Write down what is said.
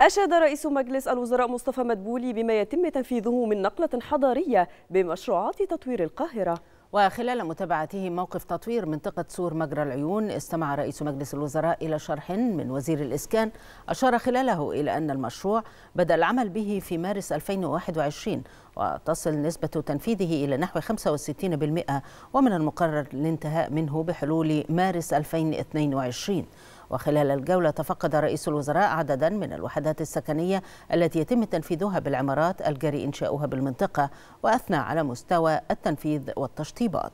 أشاد رئيس مجلس الوزراء مصطفى مدبولي بما يتم تنفيذه من نقلة حضارية بمشروعات تطوير القاهرة وخلال متابعته موقف تطوير منطقة سور مجرى العيون استمع رئيس مجلس الوزراء إلى شرح من وزير الإسكان أشار خلاله إلى أن المشروع بدأ العمل به في مارس 2021 وتصل نسبة تنفيذه إلى نحو 65% ومن المقرر الانتهاء منه بحلول مارس 2022 وخلال الجولة تفقد رئيس الوزراء عددا من الوحدات السكنية التي يتم تنفيذها بالعمارات الجري إنشاؤها بالمنطقة وأثنى على مستوى التنفيذ والتشطيبات